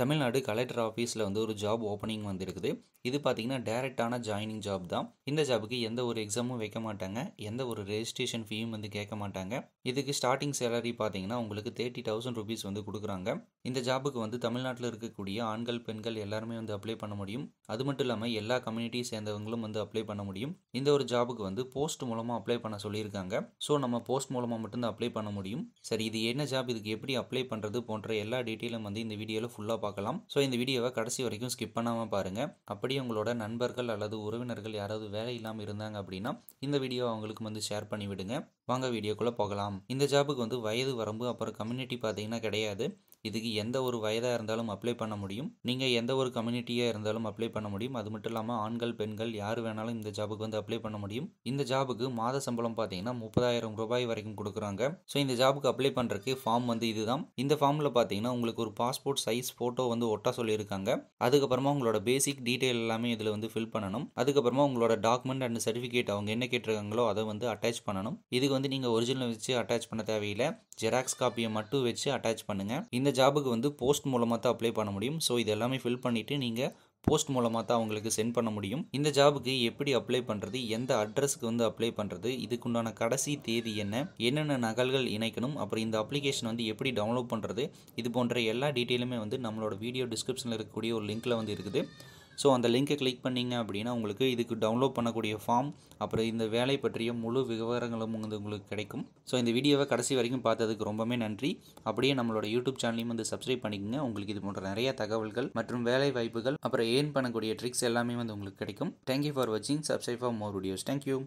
Tamil Nadu collector ஆஃபீஸில் வந்து ஒரு ஜாப் ஓப்பனிங் வந்திருக்குது இது பார்த்திங்கன்னா டேரெக்டான ஜாயினிங் ஜாப் தான் இந்த ஜாபுக்கு எந்த ஒரு எக்ஸாமும் வைக்க மாட்டாங்க எந்த ஒரு ரெஜிஸ்ட்ரேஷன் ஃபீயும் வந்து கேட்க மாட்டாங்க இதுக்கு ஸ்டார்டிங் சேலரி பார்த்தீங்கன்னா உங்களுக்கு தேர்ட்டி தௌசண்ட் ருபீஸ் வந்து கொடுக்குறாங்க இந்த ஜாபுக்கு வந்து தமிழ்நாட்டில் இருக்கக்கூடிய ஆண்கள் பெண்கள் எல்லாருமே வந்து அப்ளை பண்ண முடியும் அது மட்டும் இல்லாமல் எல்லா கம்யூனிட்டி சேர்ந்தவங்களும் வந்து அப்ளை பண்ண முடியும் இந்த ஒரு ஜாபுக்கு வந்து போஸ்ட் மூலமாக அப்ளை பண்ண சொல்லியிருக்காங்க ஸோ நம்ம போஸ்ட் மூலமாக மட்டும்தான் அப்ளை பண்ண முடியும் சரி இது என்ன ஜாப் இதுக்கு எப்படி அப்ளை பண்ணுறது போன்ற எல்லா டீட்டெயிலும் வந்து இந்த வீடியோவில் ஃபுல்லாக பார்க்கலாம் ஸோ இந்த வீடியோவை கடைசி வரைக்கும் ஸ்கிப் பண்ணாமல் பாருங்கள் அப்படியே உங்களோட நண்பர்கள் அல்லது உறவினர்கள் யாராவது வேலை இல்லாமல் இருந்தாங்க அப்படின்னா இந்த வீடியோ அவங்களுக்கு வந்து ஷேர் பண்ணிவிடுங்க வாங்க வீடியோக்குள்ளே போகலாம் இந்த ஜாபுக்கு வந்து வயது வரம்பு அப்புறம் கம்யூனிட்டி பார்த்தீங்கன்னா கிடையாது இதுக்கு எந்த ஒரு வயதாக இருந்தாலும் அப்ளை பண்ண முடியும் நீங்கள் எந்த ஒரு கம்யூனிட்டியாக இருந்தாலும் அப்ளை பண்ண முடியும் அது மட்டும் இல்லாமல் ஆண்கள் பெண்கள் யார் வேணாலும் இந்த ஜாபுக்கு வந்து அப்ளை பண்ண முடியும் இந்த ஜாபுக்கு மாத சம்பளம் பார்த்தீங்கன்னா முப்பதாயிரம் ரூபாய் வரைக்கும் கொடுக்குறாங்க ஸோ இந்த ஜாபுக்கு அப்ளை பண்ணுறதுக்கு ஃபார்ம் வந்து இதுதான் இந்த ஃபார்மில் பார்த்தீங்கன்னா உங்களுக்கு ஒரு பாஸ்போர்ட் சைஸ் ஃபோட்டோ வந்து ஒட்டா சொல்லியிருக்காங்க அதுக்கப்புறமா உங்களோட பேசிக் டீட்டெயில் எல்லாமே இதில் வந்து ஃபில் பண்ணணும் அதுக்கப்புறமா உங்களோட டாக்குமெண்ட் அண்ட் சர்டிஃபிகேட் அவங்க என்ன கேட்டிருக்காங்களோ அதை வந்து அட்டாச் பண்ணணும் இதுக்கு வந்து நீங்கள் ஒரிஜினல் வச்சு அட்டாச் பண்ண தேவையில்லை ஜெராக்ஸ் காப்பியை மட்டும் வச்சு அட்டாச் பண்ணுங்கள் இந்த ஜாபுக்கு வந்து போஸ்ட் மூலமாக தான் அப்ளை பண்ண முடியும் ஸோ இது எல்லாமே ஃபில் பண்ணிவிட்டு நீங்கள் போஸ்ட் மூலமாக தான் அவங்களுக்கு சென்ட் பண்ண முடியும் இந்த ஜாபுக்கு எப்படி அப்ளை பண்ணுறது எந்த அட்ரஸுக்கு வந்து அப்ளை பண்ணுறது இதுக்குண்டான கடைசி தேதி என்ன என்னென்ன நகல்கள் இணைக்கணும் அப்புறம் இந்த அப்ளிகேஷன் வந்து எப்படி டவுன்லோட் பண்ணுறது இது போன்ற எல்லா டீட்டெயிலுமே வந்து நம்மளோட வீடியோ டிஸ்கிரிப்ஷனில் இருக்கக்கூடிய ஒரு லிங்க்கில் வந்து இருக்குது ஸோ அந்த லிங்க்கை கிளிக் பண்ணிங்க அப்படின்னா உங்களுக்கு இதுக்கு டவுன்லோட் பண்ணக்கூடிய ஃபார்ம் அப்புறம் இந்த வேலை பற்றிய முழு விவரங்களும் வந்து உங்களுக்கு கிடைக்கும் ஸோ இந்த வீடியோவை கடைசி வரைக்கும் பார்த்ததுக்கு ரொம்பவே நன்றி அப்படியே நம்மளோட யூடியூப் சேனலையும் வந்து சப்ஸ்கிரைப் பண்ணிக்கோங்க உங்களுக்கு இது போன்ற நிறைய தகவல்கள் மற்றும் வேலை வாய்ப்புகள் அப்புறம் ஏர்ன் பண்ணக்கூடிய ட்ரிக்ஸ் எல்லாமே வந்து உங்களுக்கு கிடைக்கும் தேங்க்யூ ஃபார் வாட்சிங் subscribe for more videos thank you